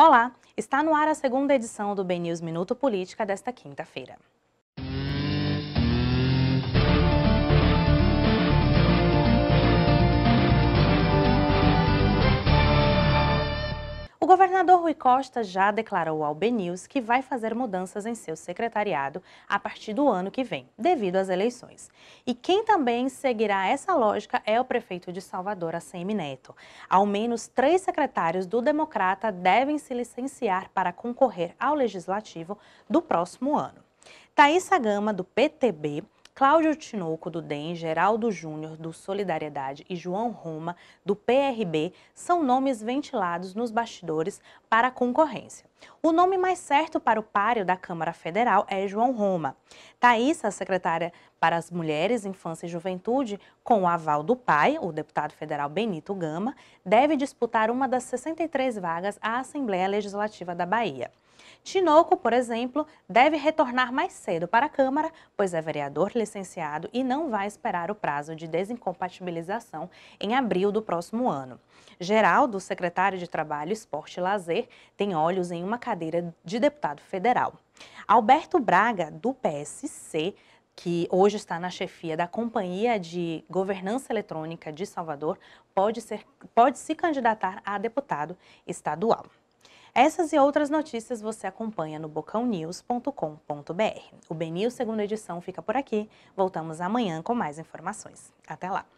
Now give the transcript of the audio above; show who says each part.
Speaker 1: Olá, está no ar a segunda edição do BNews Minuto Política desta quinta-feira. governador Rui Costa já declarou ao BNews que vai fazer mudanças em seu secretariado a partir do ano que vem, devido às eleições. E quem também seguirá essa lógica é o prefeito de Salvador, ACM Neto. Ao menos três secretários do Democrata devem se licenciar para concorrer ao Legislativo do próximo ano. Thaís Gama, do PTB, Cláudio Tinoco, do DEM, Geraldo Júnior, do Solidariedade e João Roma, do PRB, são nomes ventilados nos bastidores para a concorrência. O nome mais certo para o páreo da Câmara Federal é João Roma. Thaís, a secretária para as Mulheres, Infância e Juventude, com o aval do pai, o deputado federal Benito Gama, deve disputar uma das 63 vagas à Assembleia Legislativa da Bahia. Tinoco, por exemplo, deve retornar mais cedo para a Câmara, pois é vereador licenciado e não vai esperar o prazo de desincompatibilização em abril do próximo ano. Geraldo, secretário de Trabalho, Esporte e Lazer, tem olhos em uma cadeira de deputado federal. Alberto Braga, do PSC, que hoje está na chefia da Companhia de Governança Eletrônica de Salvador, pode, ser, pode se candidatar a deputado estadual. Essas e outras notícias você acompanha no bocãonews.com.br. O BNews segunda edição fica por aqui. Voltamos amanhã com mais informações. Até lá!